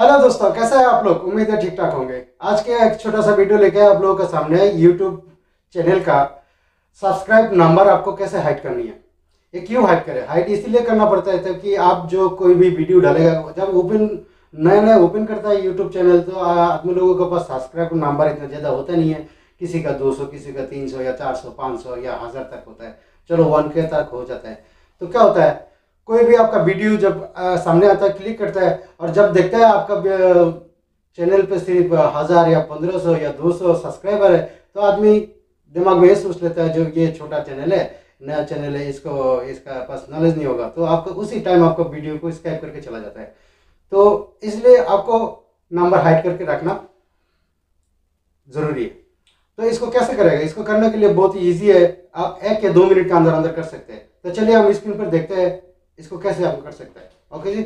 hello दोस्तों कैसे हैं आप लोग उम्मीद है ठीक ठाक होंगे आज के एक छोटा सा वीडियो लेके आप लोगों के सामने यूट्यूब चैनल का सब्सक्राइब नंबर आपको कैसे हाइट करनी है ये क्यों हाइट करें हाइट इसीलिए करना पड़ता है क्योंकि आप जो कोई भी वीडियो डालेगा जब ओपन नया नया ओपन करता है यूट्यूब चैनल तो आदमी लोगों के पास सब्सक्राइब नंबर इतना ज़्यादा होता नहीं है किसी का दो किसी का तीन या चार सौ या हज़ार तक होता है चलो वन के तक हो जाता है तो क्या होता है कोई भी आपका वीडियो जब आ, सामने आता है क्लिक करता है और जब देखता है आपका चैनल पे सिर्फ हज़ार या पंद्रह सौ या दो सौ सब्सक्राइबर है तो आदमी दिमाग में ये सोच लेता है जो ये छोटा चैनल है नया चैनल है इसको इसका पास नॉलेज नहीं होगा तो आपको उसी टाइम आपको वीडियो को स्क्राइब करके चला जाता है तो इसलिए आपको नंबर हाइड करके रखना ज़रूरी है तो इसको कैसे करेगा इसको करने के लिए बहुत ही ईजी है आप एक या दो मिनट के अंदर अंदर कर सकते हैं तो चलिए हम स्क्रीन पर देखते हैं इसको कैसे लागू कर सकता है ओके जी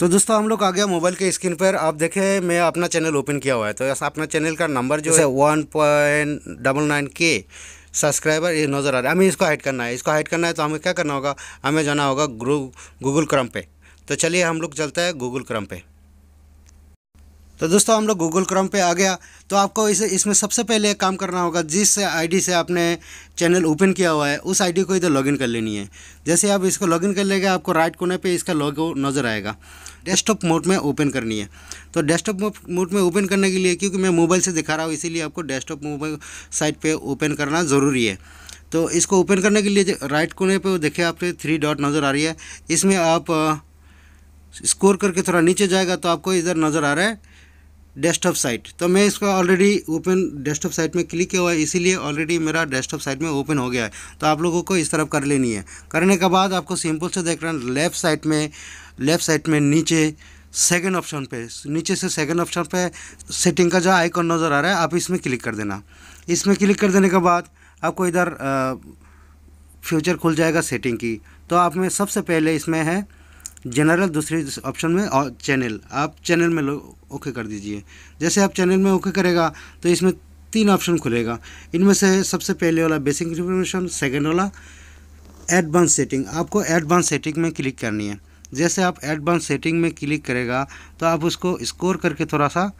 तो दोस्तों हम लोग आ गया मोबाइल के स्क्रीन पर आप देखें मैं अपना चैनल ओपन किया हुआ है तो ऐसा अपना चैनल का नंबर जो है one point double nine K subscriber ये नज़र आ रहा है हमें इसको हाइड करना है इसको हाइड करना है तो हमें क्या करना होगा हमें जाना होगा गूगल क्रम पे तो चलिए हम लोग चलते हैं गूगल क्रम पे तो दोस्तों हम लोग गूगल क्रोम पे आ गया तो आपको इसे इसमें सबसे पहले एक काम करना होगा जिस आईडी से आपने चैनल ओपन किया हुआ है उस आईडी को इधर लॉगिन कर लेनी है जैसे आप इसको लॉगिन कर लेंगे आपको राइट कोने पे इसका लॉग नज़र आएगा डेस्कटॉप मोड में ओपन करनी है तो डेस्कटॉप मोड में ओपन करने के लिए क्योंकि मैं मोबाइल से दिखा रहा हूँ इसीलिए आपको डेस्कटॉप मोबाइल साइट पर ओपन करना ज़रूरी है तो इसको ओपन करने के लिए राइट कोने पर देखे आपके थ्री डॉट नज़र आ रही है इसमें आप स्कोर करके थोड़ा नीचे जाएगा तो आपको इधर नज़र आ रहा है डेस्कटॉप साइट तो मैं इसका ऑलरेडी ओपन डेस्कटॉप साइट में क्लिक किया हुआ है इसीलिए ऑलरेडी मेरा डेस्कटॉप साइट में ओपन हो गया है तो आप लोगों को इस तरफ कर लेनी है करने के बाद आपको सिंपल से देख रहे हैं लेफ़्ट साइड में लेफ़्ट साइड में नीचे सेकंड ऑप्शन पे नीचे से सेकंड ऑप्शन पे सेटिंग का जो आइकॉन नज़र आ रहा है आप इसमें क्लिक कर देना इसमें क्लिक कर देने के बाद आपको इधर फ्यूचर खुल जाएगा सेटिंग की तो आप में सबसे पहले इसमें है जनरल दूसरे ऑप्शन में और चैनल आप चैनल में ओके कर दीजिए जैसे आप चैनल में ओके करेगा तो इसमें तीन ऑप्शन खुलेगा इनमें से सबसे पहले वाला बेसिक इन्फॉर्मेशन सेकेंड वाला एडवांस सेटिंग आपको एडवांस सेटिंग में क्लिक करनी है जैसे आप एडवांस सेटिंग में क्लिक करेगा तो आप उसको स्कोर करके थोड़ा सा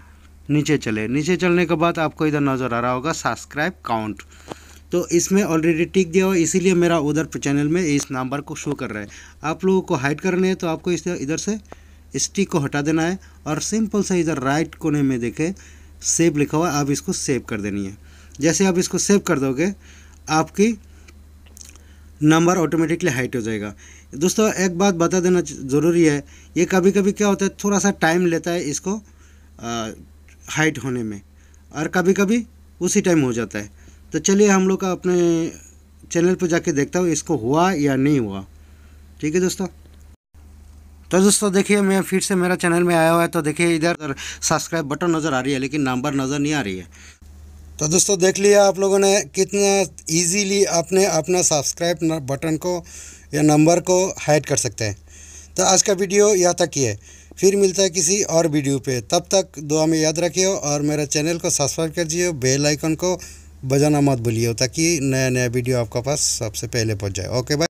नीचे चले नीचे चलने के बाद आपको इधर नज़र आ रहा होगा सब्सक्राइब काउंट तो इसमें ऑलरेडी टिक दिया हुआ इसीलिए मेरा उधर चैनल में इस नंबर को शो कर रहा है आप लोगों को हाइड करने है तो आपको इस इधर से इस टिक को हटा देना है और सिंपल सा इधर राइट कोने में देखे सेव लिखा हुआ आप इसको सेव कर देनी है जैसे आप इसको सेव कर दोगे आपकी नंबर ऑटोमेटिकली हाइट हो जाएगा दोस्तों एक बात बता देना ज़रूरी है ये कभी कभी क्या होता है थोड़ा सा टाइम लेता है इसको हाइट होने में और कभी कभी उसी टाइम हो जाता है तो चलिए हम लोग का अपने चैनल पर जाके देखता हूँ इसको हुआ या नहीं हुआ ठीक है दोस्तों तो दोस्तों देखिए मैं फिर से मेरा चैनल में आया हुआ है तो देखिए इधर सब्सक्राइब बटन नज़र आ रही है लेकिन नंबर नज़र नहीं आ रही है तो दोस्तों देख लिया आप लोगों ने कितना इजीली आपने अपना सब्सक्राइब बटन को या नंबर को हाइड कर सकते हैं तो आज का वीडियो यहाँ तक ही है फिर मिलता है किसी और वीडियो पर तब तक दुआ में याद रखिए और मेरा चैनल को सब्सक्राइब कर दिए बेलाइकन को बजाना मत भूलिए ताकि नया नया वीडियो आपका पास सबसे पहले पहुंच जाए ओके बाय